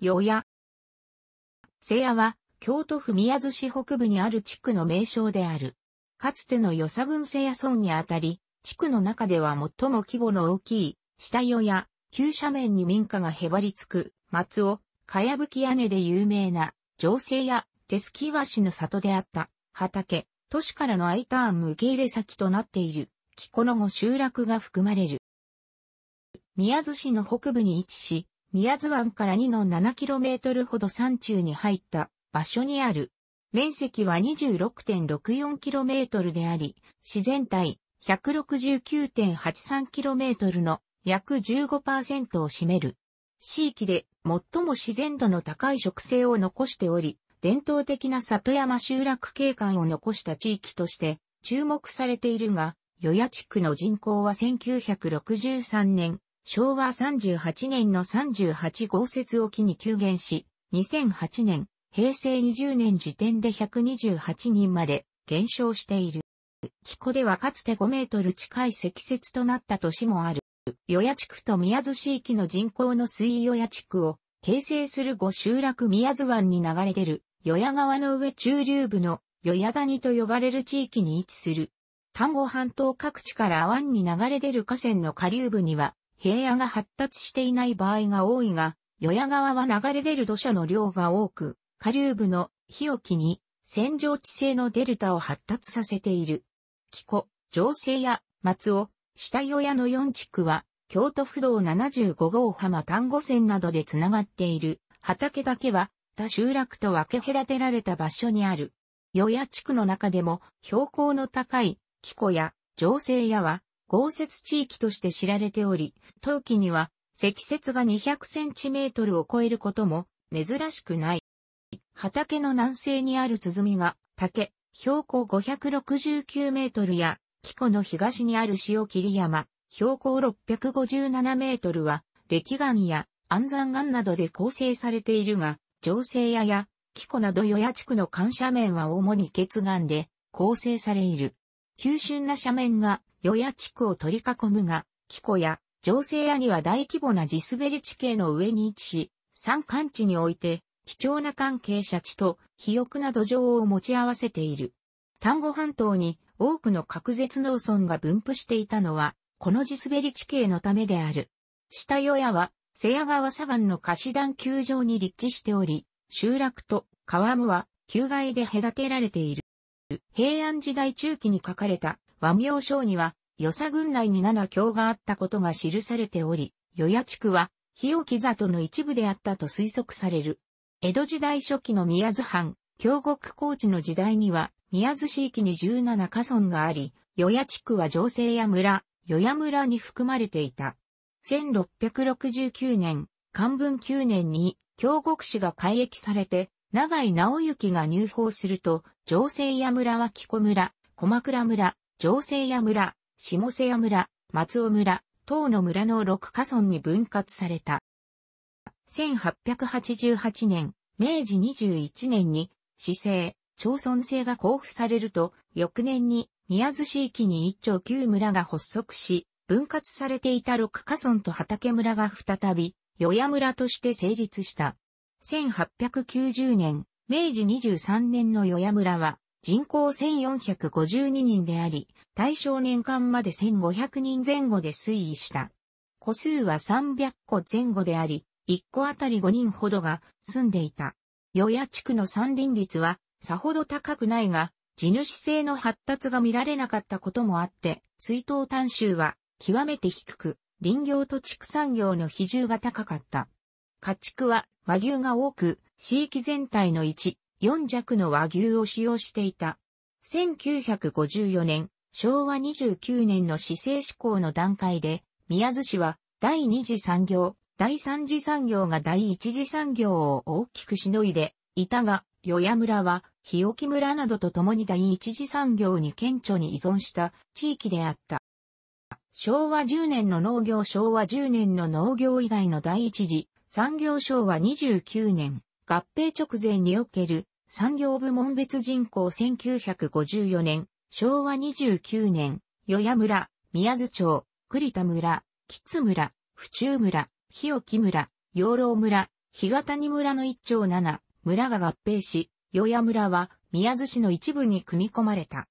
よや。瀬谷は、京都府宮津市北部にある地区の名称である。かつての与謝郡瀬谷村にあたり、地区の中では最も規模の大きい、下与や、急斜面に民家がへばりつく、松尾、かやぶき屋根で有名な、情勢や、手すき和紙の里であった、畑、都市からの I ターン受け入れ先となっている、木この後集落が含まれる。宮津市の北部に位置し、宮津湾から 2-7km ほど山中に入った場所にある。面積は 26.64km であり、自然体 169.83km の約15%を占める。地域で最も自然度の高い植生を残しており、伝統的な里山集落景観を残した地域として注目されているが、与野地区の人口は1963年昭和38年の38豪雪を機に急減し、2008年、平成20年時点で128人まで減少している。木古ではかつて5メートル近い積雪となった年もある。与野地区と宮津市域の人口の水与野地区を形成する5集落宮津湾に流れ出る与野川の上中流部の与野谷と呼ばれる地域に位置する。丹後半島各地から湾に流れ出る河川の下流部には平野が発達していない場合が多いが、与野川は流れ出る土砂の量が多く、下流部の日置に線状地性のデルタを発達させている。木古、上勢や松尾、下与野の4地区は、京都府道75号浜丹後線などでつながっている。畑だけは、他集落と分け隔てられた場所にある。与野地区の中でも、標高の高い、木古や上勢屋は、豪雪地域として知られており、冬季には積雪が200センチメートルを超えることも珍しくない。畑の南西にある鼓が竹、標高569メートルや、紀湖の東にある塩切山、標高657メートルは、歴岩や安山岩などで構成されているが、上勢屋や、紀湖など与野地区の緩斜面は主に血岩で構成されいる。急峻な斜面が、与野地区を取り囲むが、木古や、情勢屋には大規模な地滑り地形の上に位置し、山間地において、貴重な関係者地と、肥沃な土壌を持ち合わせている。丹後半島に多くの隔絶農村が分布していたのは、この地滑り地形のためである。下与野は、瀬谷川左岸の貸し段球場に立地しており、集落と川もは、旧外で隔てられている。平安時代中期に書かれた和名章には、与謝郡内に七教があったことが記されており、与野地区は、日置里の一部であったと推測される。江戸時代初期の宮津藩、京極高地の時代には、宮津市域に17家村があり、与野地区は城西や村、与野村に含まれていた。1669年、漢文9年に、京極市が改易されて、長井直行が入法すると、上西屋村は木古村、駒倉村、上西屋村、下瀬屋村、松尾村、等の村の6カ村に分割された。1888年、明治21年に、市政、町村制が交付されると、翌年に宮津市域に一町九村が発足し、分割されていた六カ村と畑村が再び、与野村として成立した。1890年、明治23年の与野村は人口1452人であり、大正年間まで1500人前後で推移した。個数は300個前後であり、1個あたり5人ほどが住んでいた。与野地区の山林率はさほど高くないが、地主性の発達が見られなかったこともあって、追悼単州は極めて低く、林業と畜産業の比重が高かった。家畜は和牛が多く、地域全体の1、4弱の和牛を使用していた。1954年、昭和29年の市政施行の段階で、宮津市は第二次産業、第三次産業が第一次産業を大きくしのいでいたが、与野村は日置村などと共に第一次産業に顕著に依存した地域であった。昭和10年の農業昭和10年の農業以外の第一次産業省は29年、合併直前における産業部門別人口1954年、昭和29年、与野村、宮津町、栗田村、木津村、府中村、日置村、養老村、日潟村の一町七、村が合併し、与野村は宮津市の一部に組み込まれた。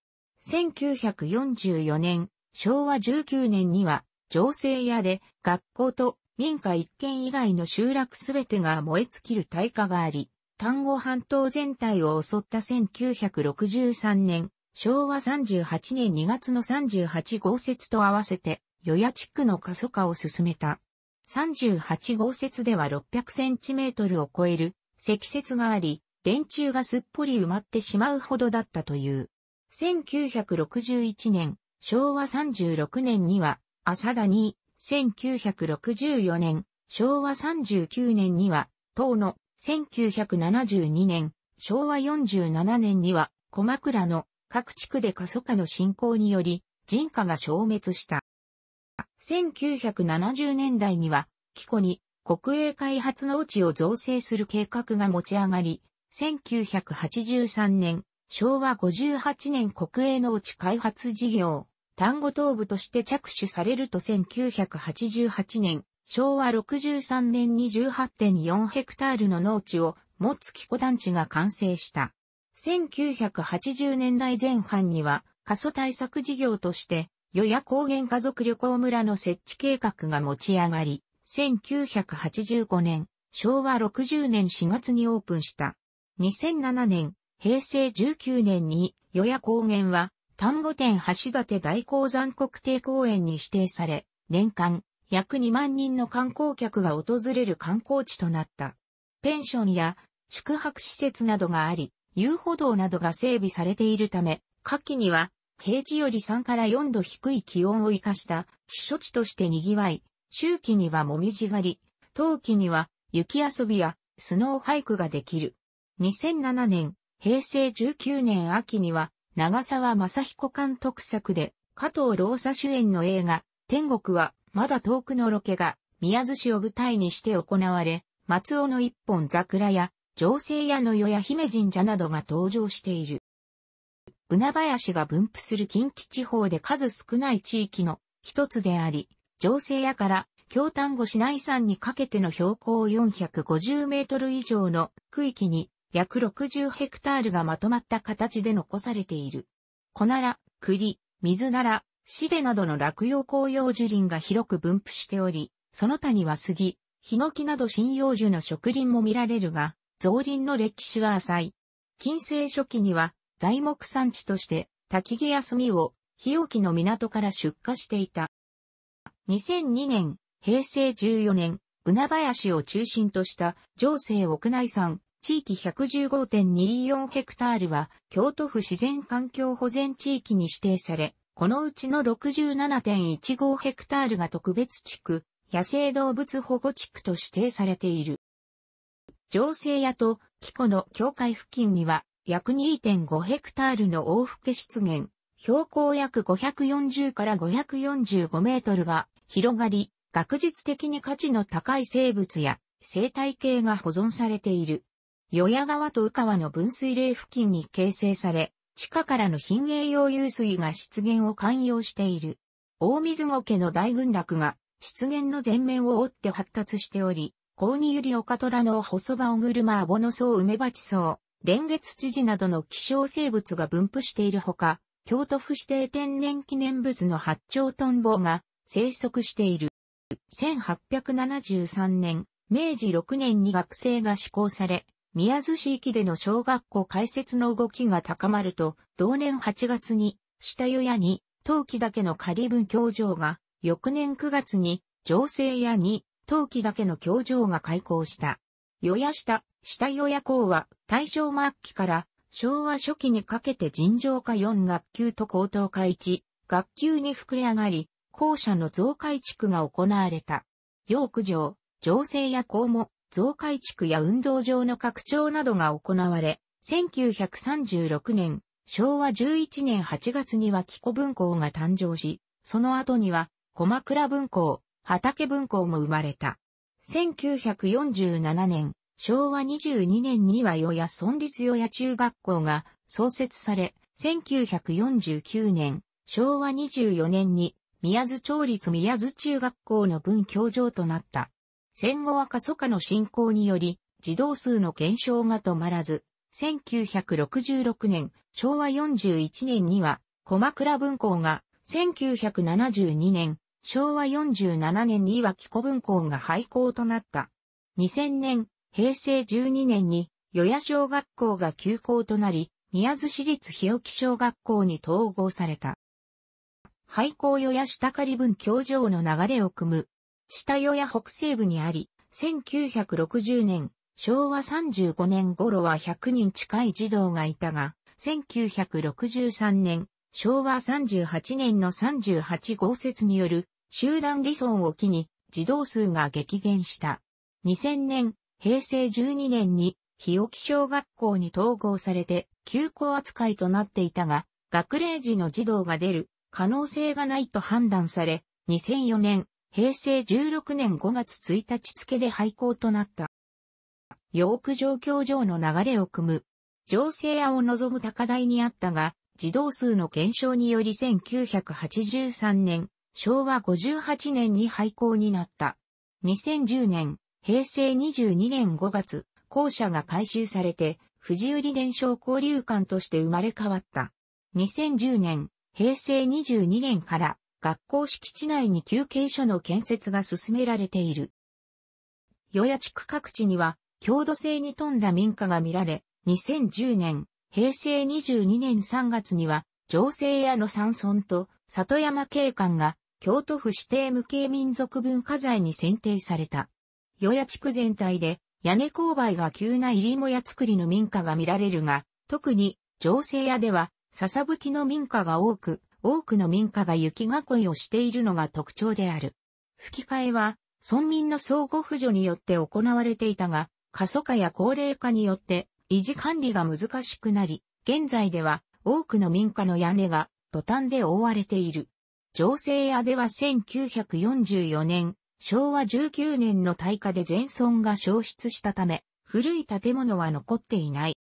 1944年、昭和19年には、情勢屋で学校と民家一軒以外の集落すべてが燃え尽きる大火があり、丹後半島全体を襲った1963年、昭和38年2月の38号説と合わせて、与野地区の過疎化を進めた。38号説では600センチメートルを超える積雪があり、電柱がすっぽり埋まってしまうほどだったという。1961年、昭和36年には、浅田に1964年、昭和39年には、唐の、1972年、昭和47年には、小枕の各地区で過疎化の進行により、人家が消滅した。1970年代には、キコに国営開発農地を造成する計画が持ち上がり、1983年、昭和58年国営農地開発事業単語頭部として着手されると1988年、昭和63年に18.4ヘクタールの農地を持つ木古団地が完成した。1980年代前半には、過疎対策事業として、与野高原家族旅行村の設置計画が持ち上がり、1985年、昭和60年4月にオープンした。2007年、平成19年に、与野高原は、丹後店橋立大鉱山国定公園に指定され、年間約2万人の観光客が訪れる観光地となった。ペンションや宿泊施設などがあり、遊歩道などが整備されているため、夏季には平地より3から4度低い気温を生かした避暑地として賑わい、秋季にはもみじ狩り、冬季には雪遊びやスノーハイクができる。2007年、平成19年秋には長沢正彦監督作で、加藤老佐主演の映画、天国は、まだ遠くのロケが、宮津市を舞台にして行われ、松尾の一本桜や、情勢屋の世や姫神社などが登場している。船林が分布する近畿地方で数少ない地域の一つであり、情勢屋から京丹後市内山にかけての標高450メートル以上の区域に約60ヘクタールがまとまった形で残されている。小奈ラ、栗、水なら、シデなどの落葉紅葉樹林が広く分布しており、その他には杉、ヒノキなど針葉樹の植林も見られるが、造林の歴史は浅い。近世初期には材木産地として滝毛や炭を日置の港から出荷していた。2002年、平成14年、船林を中心とした上西屋内産地域115.24ヘクタールは京都府自然環境保全地域に指定され、このうちの67.15ヘクタールが特別地区、野生動物保護地区と指定されている。城西屋と木古の境界付近には約2.5ヘクタールの大吹湿原、標高約540から545メートルが広がり、学術的に価値の高い生物や生態系が保存されている。与谷川と宇川の分水嶺付近に形成され、地下からの貧栄用湧水が湿原を寛容している。大水後家の大群落が湿原の全面を覆って発達しており、高にゆりおかとらの細葉おウウメバチソウ、梅鉢草、ツ月ジなどの希少生物が分布しているほか、京都府指定天然記念物の八丁トンボが生息している。1873年、明治6年に学生が施行され、宮津市域での小学校開設の動きが高まると、同年8月に、下湯屋に、陶器だけの仮分教場が、翌年9月に、情勢屋に、陶器だけの教場が開校した。与屋下、下与屋校は、大正末期から、昭和初期にかけて尋常化4学級と高等化1、学級に膨れ上がり、校舎の増改築が行われた。養育場、情勢校も増改築や運動場の拡張などが行われ、1936年、昭和11年8月には木古文庫が誕生し、その後には、駒倉文庫、畑文庫も生まれた。1947年、昭和22年には与野村立与野中学校が創設され、1949年、昭和24年に宮津町立宮津中学校の分教場となった。戦後は過疎化の進行により、児童数の減少が止まらず、1966年、昭和41年には、駒倉文庫が、1972年、昭和47年には木古文庫が廃校となった。2000年、平成12年に、与野小学校が休校となり、宮津市立日置小学校に統合された。廃校与野下仮文教場の流れを組む下与や北西部にあり、1960年、昭和35年頃は100人近い児童がいたが、1963年、昭和38年の38号説による集団理想を機に児童数が激減した。2000年、平成12年に日置小学校に統合されて休校扱いとなっていたが、学齢時の児童が出る可能性がないと判断され、2004年、平成16年5月1日付で廃校となった。ヨーク状況上の流れを組む。情勢屋を望む高台にあったが、児童数の減少により1983年、昭和58年に廃校になった。2010年、平成22年5月、校舎が改修されて、藤売伝承交流館として生まれ変わった。2010年、平成22年から学校敷地内に休憩所の建設が進められている。与野地区各地には、郷土性に富んだ民家が見られ、2010年、平成22年3月には、情勢屋の山村と里山景観が京都府指定無形民族文化財に選定された。与野地区全体で屋根勾配が急な入りもや作りの民家が見られるが、特に情勢屋では笹吹きの民家が多く、多くの民家が雪囲いをしているのが特徴である。吹き替えは、村民の相互扶助によって行われていたが、過疎化や高齢化によって維持管理が難しくなり、現在では多くの民家の屋根が土壇で覆われている。情勢屋では1944年、昭和19年の大火で全村が消失したため、古い建物は残っていない。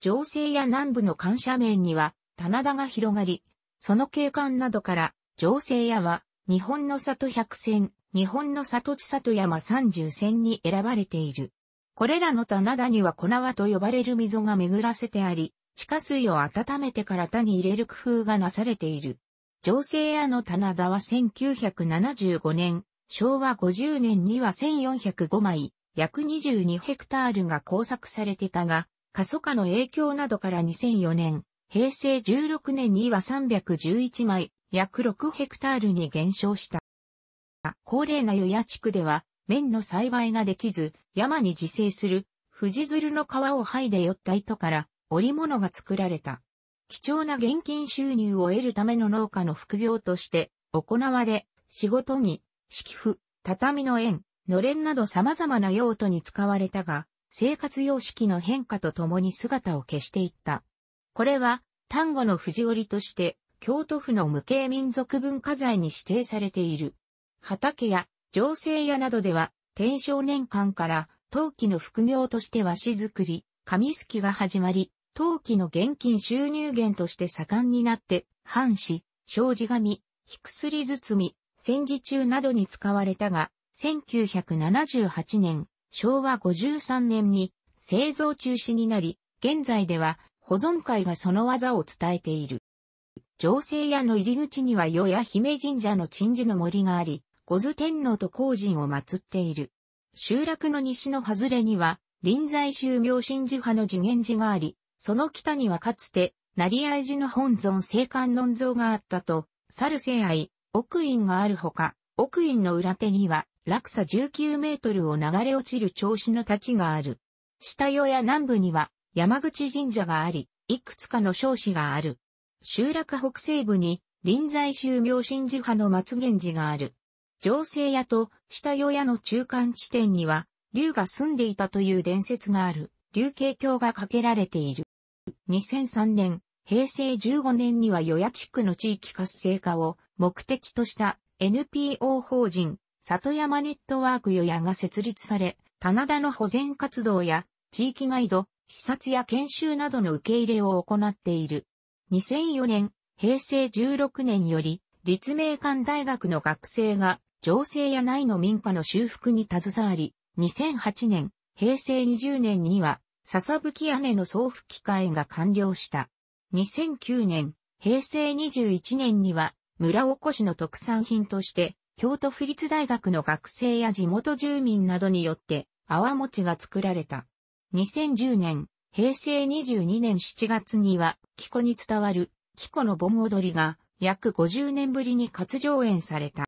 情勢屋南部の感謝面には棚田が広がり、その景観などから、情勢屋は、日本の里百選、日本の里地里山三十選に選ばれている。これらの棚田には粉輪と呼ばれる溝が巡らせてあり、地下水を温めてから田に入れる工夫がなされている。情勢屋の棚田は1975年、昭和50年には1405枚、約22ヘクタールが工作されてたが、過疎化の影響などから2004年、平成16年には311枚、約6ヘクタールに減少した。高齢な与野地区では、綿の栽培ができず、山に自生する、富士鶴の皮を剥いで寄った糸から、織物が作られた。貴重な現金収入を得るための農家の副業として行われ、仕事に、敷布、畳の縁、のれんなど様々な用途に使われたが、生活様式の変化とともに姿を消していった。これは、丹後の藤織として、京都府の無形民族文化財に指定されている。畑や、情勢屋などでは、天正年間から陶器の副業として和紙作り、紙すきが始まり、陶器の現金収入源として盛んになって、藩紙、障子紙、ひくすり包み、戦時中などに使われたが、1978年、昭和53年に製造中止になり、現在では保存会がその技を伝えている。情勢屋の入り口には与や姫神社の鎮守の森があり、五頭天皇と皇人を祀っている。集落の西の外れには、臨済宗明神寺派の次元寺があり、その北にはかつて、成合寺の本尊聖観音像があったと、猿聖愛、奥院があるほか、奥院の裏手には、落差19メートルを流れ落ちる調子の滝がある。下与や南部には、山口神社があり、いくつかの少子がある。集落北西部に、臨済宗明神寺派の松源寺がある。上西屋と下与屋の中間地点には、竜が住んでいたという伝説がある、竜慶橋が架けられている。2003年、平成15年には与野地区の地域活性化を目的とした NPO 法人、里山ネットワーク与野が設立され、棚田の保全活動や地域ガイド、視察や研修などの受け入れを行っている。2004年、平成16年より、立命館大学の学生が、情勢や内の民家の修復に携わり、2008年、平成20年には、笹吹屋根の送付機会が完了した。2009年、平成21年には、村おこしの特産品として、京都府立大学の学生や地元住民などによって、泡餅が作られた。2010年、平成22年7月には、キコに伝わる、キコの盆踊りが、約50年ぶりに活上演された。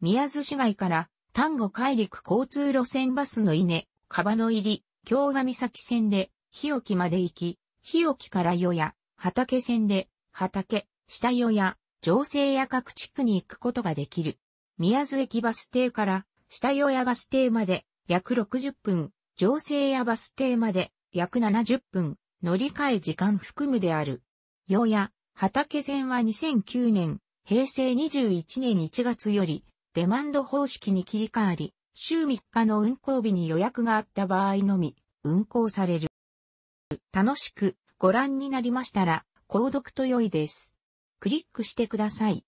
宮津市街から、丹後海陸交通路線バスの稲、川の入り、京上岬線で、日置まで行き、日置から与や、畑線で、畑、下与や、城西や各地区に行くことができる。宮津駅バス停から、下与やバス停まで、約60分、乗船やバス停まで約70分、乗り換え時間含むである。ようや畑線は2009年、平成21年1月よりデマンド方式に切り替わり、週3日の運行日に予約があった場合のみ運行される。楽しくご覧になりましたら、購読と良いです。クリックしてください。